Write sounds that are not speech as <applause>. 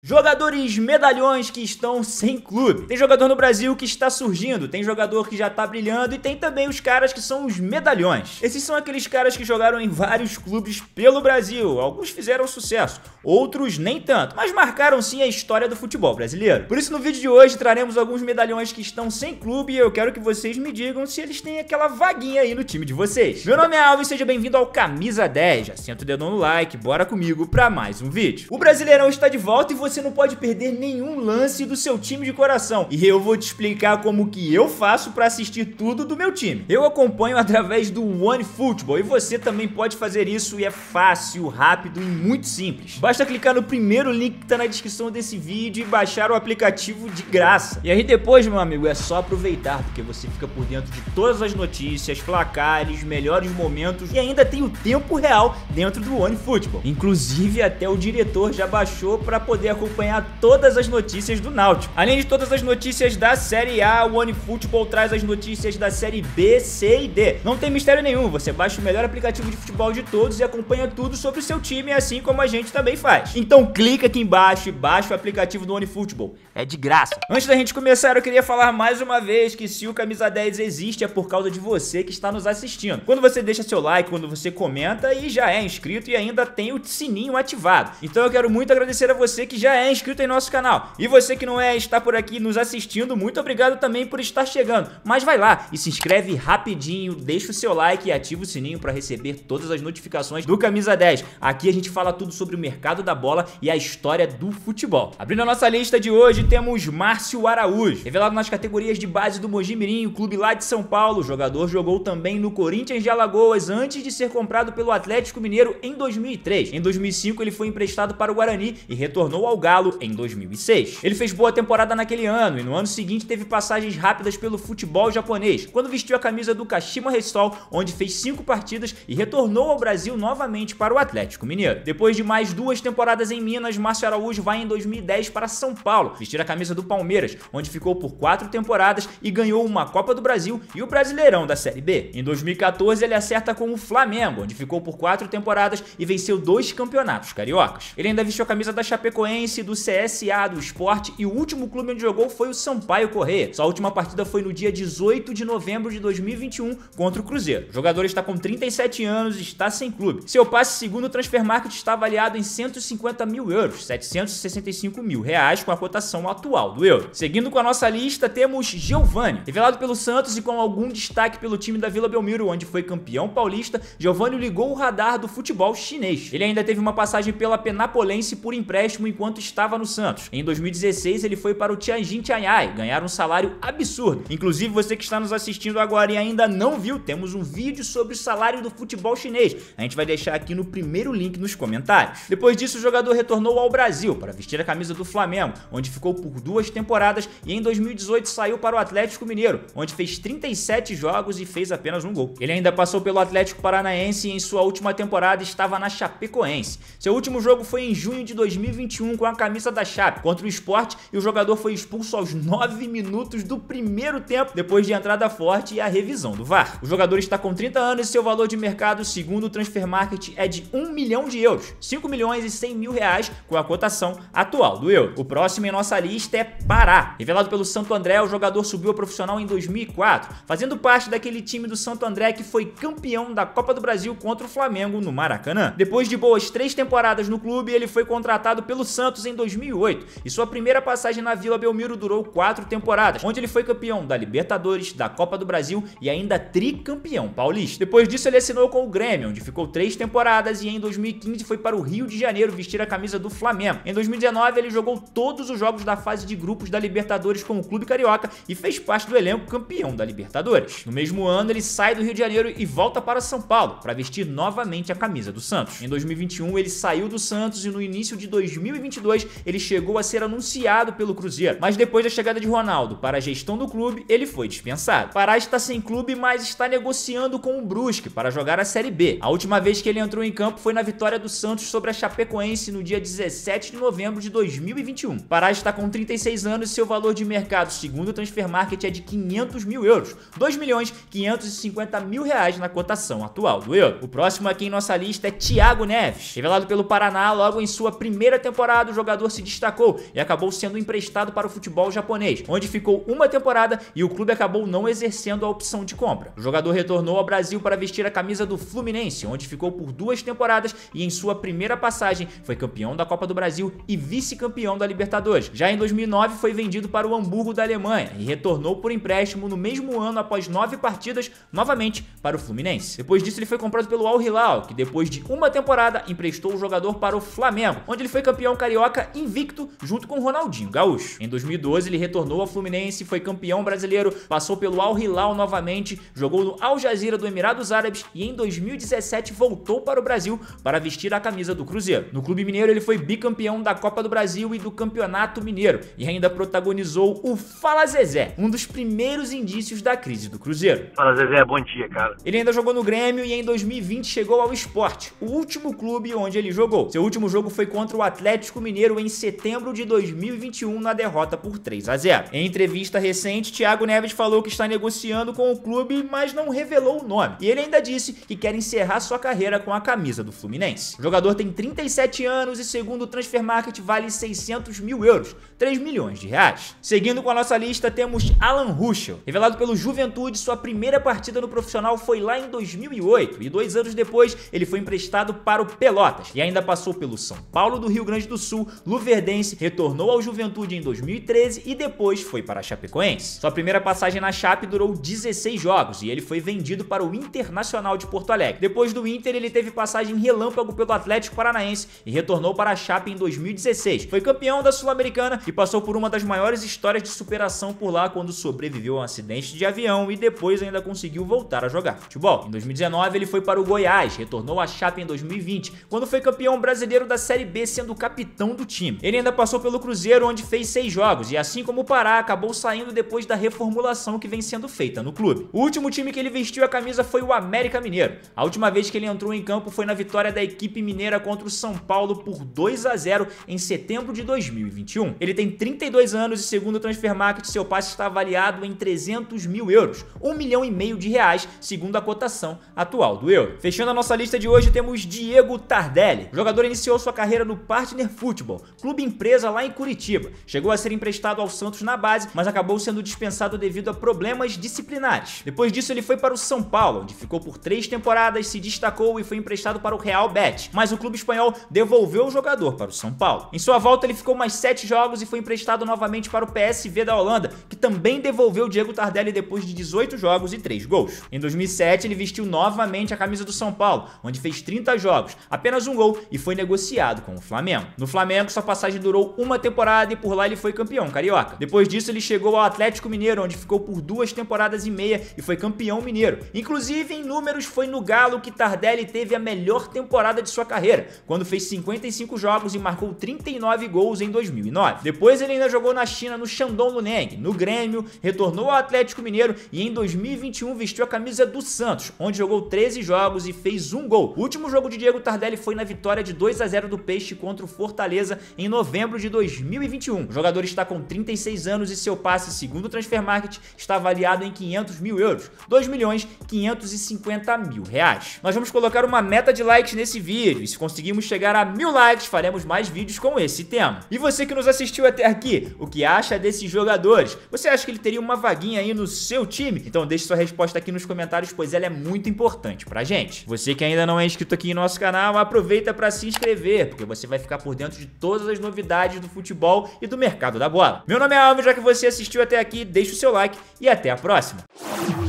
Jogadores medalhões que estão sem clube. Tem jogador no Brasil que está surgindo, tem jogador que já está brilhando e tem também os caras que são os medalhões. Esses são aqueles caras que jogaram em vários clubes pelo Brasil. Alguns fizeram sucesso, outros nem tanto, mas marcaram sim a história do futebol brasileiro. Por isso no vídeo de hoje traremos alguns medalhões que estão sem clube e eu quero que vocês me digam se eles têm aquela vaguinha aí no time de vocês. Meu nome é Alves, seja bem-vindo ao Camisa 10. Já senta o dedão no like, bora comigo para mais um vídeo. O Brasileirão está de volta e você você não pode perder nenhum lance do seu time de coração. E eu vou te explicar como que eu faço para assistir tudo do meu time. Eu acompanho <laughs> através do OneFootball e você também pode fazer isso e é fácil, rápido e muito simples. Basta clicar no primeiro link que tá na descrição desse vídeo e baixar o aplicativo de graça. E aí depois, meu amigo, é só aproveitar, porque você fica por dentro de todas as notícias, placares, melhores momentos e ainda tem o tempo real dentro do OneFootball. Inclusive até o diretor já baixou para poder acompanhar todas as notícias do Náutico. Além de todas as notícias da Série A, o OneFootball traz as notícias da Série B, C e D. Não tem mistério nenhum, você baixa o melhor aplicativo de futebol de todos e acompanha tudo sobre o seu time, assim como a gente também faz. Então clica aqui embaixo e baixa o aplicativo do OneFootball. É de graça. Antes da gente começar, eu queria falar mais uma vez que se o Camisa 10 existe é por causa de você que está nos assistindo. Quando você deixa seu like, quando você comenta e já é inscrito e ainda tem o sininho ativado. Então eu quero muito agradecer a você que já já é inscrito em nosso canal. E você que não é, está por aqui nos assistindo, muito obrigado também por estar chegando. Mas vai lá e se inscreve rapidinho, deixa o seu like e ativa o sininho para receber todas as notificações do Camisa 10. Aqui a gente fala tudo sobre o mercado da bola e a história do futebol. Abrindo a nossa lista de hoje, temos Márcio Araújo, revelado nas categorias de base do Mogi Mirim, clube lá de São Paulo. O jogador jogou também no Corinthians de Alagoas antes de ser comprado pelo Atlético Mineiro em 2003. Em 2005 ele foi emprestado para o Guarani e retornou ao Galo em 2006. Ele fez boa temporada naquele ano e no ano seguinte teve passagens rápidas pelo futebol japonês, quando vestiu a camisa do Kashima Reysol, onde fez cinco partidas e retornou ao Brasil novamente para o Atlético Mineiro. Depois de mais duas temporadas em Minas, Márcio Araújo vai em 2010 para São Paulo, vestir a camisa do Palmeiras, onde ficou por quatro temporadas e ganhou uma Copa do Brasil e o Brasileirão da Série B. Em 2014, ele acerta com o Flamengo, onde ficou por quatro temporadas e venceu dois campeonatos cariocas. Ele ainda vestiu a camisa da Chapecoense do CSA, do Esporte e o último clube onde jogou foi o Sampaio Correia. Sua última partida foi no dia 18 de novembro de 2021 contra o Cruzeiro. O jogador está com 37 anos e está sem clube. Seu passe segundo o Transfer Market está avaliado em 150 mil euros, 765 mil reais com a cotação atual do euro. Seguindo com a nossa lista, temos Giovani, revelado pelo Santos e com algum destaque pelo time da Vila Belmiro, onde foi campeão paulista, Giovani ligou o radar do futebol chinês. Ele ainda teve uma passagem pela Penapolense por empréstimo enquanto enquanto estava no Santos. Em 2016, ele foi para o Tianjin Tianhai, ganhar um salário absurdo. Inclusive, você que está nos assistindo agora e ainda não viu, temos um vídeo sobre o salário do futebol chinês. A gente vai deixar aqui no primeiro link nos comentários. Depois disso, o jogador retornou ao Brasil para vestir a camisa do Flamengo, onde ficou por duas temporadas e em 2018 saiu para o Atlético Mineiro, onde fez 37 jogos e fez apenas um gol. Ele ainda passou pelo Atlético Paranaense e em sua última temporada estava na Chapecoense. Seu último jogo foi em junho de 2021 com a camisa da Chape contra o esporte e o jogador foi expulso aos 9 minutos do primeiro tempo, depois de entrada forte e a revisão do VAR. O jogador está com 30 anos e seu valor de mercado, segundo o Transfer Market, é de 1 milhão de euros, 5 milhões e 100 mil reais com a cotação atual do euro. O próximo em nossa lista é Pará. Revelado pelo Santo André, o jogador subiu a profissional em 2004, fazendo parte daquele time do Santo André que foi campeão da Copa do Brasil contra o Flamengo no Maracanã. Depois de boas três temporadas no clube, ele foi contratado pelo Santos Santos em 2008 e sua primeira passagem na Vila Belmiro durou quatro temporadas, onde ele foi campeão da Libertadores, da Copa do Brasil e ainda tricampeão paulista. Depois disso ele assinou com o Grêmio, onde ficou três temporadas e em 2015 foi para o Rio de Janeiro vestir a camisa do Flamengo. Em 2019 ele jogou todos os jogos da fase de grupos da Libertadores com o Clube Carioca e fez parte do elenco campeão da Libertadores. No mesmo ano ele sai do Rio de Janeiro e volta para São Paulo para vestir novamente a camisa do Santos. Em 2021 ele saiu do Santos e no início de 2022 2022, ele chegou a ser anunciado pelo Cruzeiro, mas depois da chegada de Ronaldo para a gestão do clube, ele foi dispensado. Pará está sem clube, mas está negociando com o Brusque para jogar a Série B. A última vez que ele entrou em campo foi na vitória do Santos sobre a Chapecoense no dia 17 de novembro de 2021. Pará está com 36 anos e seu valor de mercado, segundo o Transfer Market, é de 500 mil euros, 2 milhões 550 mil reais na cotação atual do euro. O próximo aqui em nossa lista é Thiago Neves, revelado pelo Paraná logo em sua primeira temporada mercado, o jogador se destacou e acabou sendo emprestado para o futebol japonês, onde ficou uma temporada e o clube acabou não exercendo a opção de compra. O jogador retornou ao Brasil para vestir a camisa do Fluminense, onde ficou por duas temporadas e em sua primeira passagem foi campeão da Copa do Brasil e vice-campeão da Libertadores. Já em 2009 foi vendido para o Hamburgo da Alemanha e retornou por empréstimo no mesmo ano após nove partidas, novamente para o Fluminense. Depois disso ele foi comprado pelo Al Hilal, que depois de uma temporada emprestou o jogador para o Flamengo, onde ele foi campeão carioca Carioca invicto junto com Ronaldinho Gaúcho. Em 2012, ele retornou ao Fluminense, foi campeão brasileiro, passou pelo Al Hilal novamente, jogou no Al Jazeera do Emirados Árabes e em 2017 voltou para o Brasil para vestir a camisa do Cruzeiro. No Clube Mineiro, ele foi bicampeão da Copa do Brasil e do Campeonato Mineiro e ainda protagonizou o Fala Zezé, um dos primeiros indícios da crise do Cruzeiro. Fala Zezé, bom dia, cara. Ele ainda jogou no Grêmio e em 2020 chegou ao Esporte, o último clube onde ele jogou. Seu último jogo foi contra o Atlético Mineiro Mineiro em setembro de 2021 na derrota por 3 a 0. Em entrevista recente, Thiago Neves falou que está negociando com o clube, mas não revelou o nome. E ele ainda disse que quer encerrar sua carreira com a camisa do Fluminense. O jogador tem 37 anos e, segundo o Transfer Market, vale 600 mil euros, 3 milhões de reais. Seguindo com a nossa lista, temos Alan Ruschel. Revelado pelo Juventude, sua primeira partida no profissional foi lá em 2008 e dois anos depois ele foi emprestado para o Pelotas e ainda passou pelo São Paulo do Rio Grande do Sul Sul, luverdense, retornou ao Juventude em 2013 e depois foi para a Chapecoense. Sua primeira passagem na Chape durou 16 jogos e ele foi vendido para o Internacional de Porto Alegre. Depois do Inter, ele teve passagem relâmpago pelo Atlético Paranaense e retornou para a Chape em 2016. Foi campeão da Sul-Americana e passou por uma das maiores histórias de superação por lá quando sobreviveu a um acidente de avião e depois ainda conseguiu voltar a jogar futebol. Em 2019, ele foi para o Goiás, retornou à Chape em 2020, quando foi campeão brasileiro da Série B, sendo capitão do time. Ele ainda passou pelo Cruzeiro, onde fez seis jogos, e assim como o Pará, acabou saindo depois da reformulação que vem sendo feita no clube. O último time que ele vestiu a camisa foi o América Mineiro. A última vez que ele entrou em campo foi na vitória da equipe mineira contra o São Paulo por 2 a 0 em setembro de 2021. Ele tem 32 anos e, segundo o Transfer Market, seu passe está avaliado em 300 mil euros, 1 milhão e meio de reais, segundo a cotação atual do euro. Fechando a nossa lista de hoje, temos Diego Tardelli. O jogador iniciou sua carreira no Partner Foot Futebol, clube empresa lá em Curitiba. Chegou a ser emprestado ao Santos na base, mas acabou sendo dispensado devido a problemas disciplinares. Depois disso, ele foi para o São Paulo, onde ficou por três temporadas, se destacou e foi emprestado para o Real Betis, mas o clube espanhol devolveu o jogador para o São Paulo. Em sua volta, ele ficou mais sete jogos e foi emprestado novamente para o PSV da Holanda, que também devolveu Diego Tardelli depois de 18 jogos e 3 gols. Em 2007, ele vestiu novamente a camisa do São Paulo, onde fez 30 jogos, apenas um gol e foi negociado com o Flamengo. No Flamengo, Flamengo, sua passagem durou uma temporada e por lá ele foi campeão carioca. Depois disso, ele chegou ao Atlético Mineiro, onde ficou por duas temporadas e meia e foi campeão mineiro. Inclusive, em números, foi no Galo que Tardelli teve a melhor temporada de sua carreira, quando fez 55 jogos e marcou 39 gols em 2009. Depois, ele ainda jogou na China no Shandong Luneng, no Grêmio, retornou ao Atlético Mineiro e em 2021 vestiu a camisa do Santos, onde jogou 13 jogos e fez um gol. O último jogo de Diego Tardelli foi na vitória de 2 a 0 do Peixe contra o Fortaleza Fortaleza em novembro de 2021. O jogador está com 36 anos e seu passe, segundo o Transfer Market, está avaliado em 500 mil euros, 2 milhões 550 mil reais. Nós vamos colocar uma meta de likes nesse vídeo e se conseguirmos chegar a mil likes, faremos mais vídeos com esse tema. E você que nos assistiu até aqui, o que acha desses jogadores? Você acha que ele teria uma vaguinha aí no seu time? Então deixe sua resposta aqui nos comentários, pois ela é muito importante pra gente. Você que ainda não é inscrito aqui no nosso canal, aproveita para se inscrever, porque você vai ficar por dentro de todas as novidades do futebol e do mercado da bola. Meu nome é Alves, já que você assistiu até aqui, deixa o seu like e até a próxima.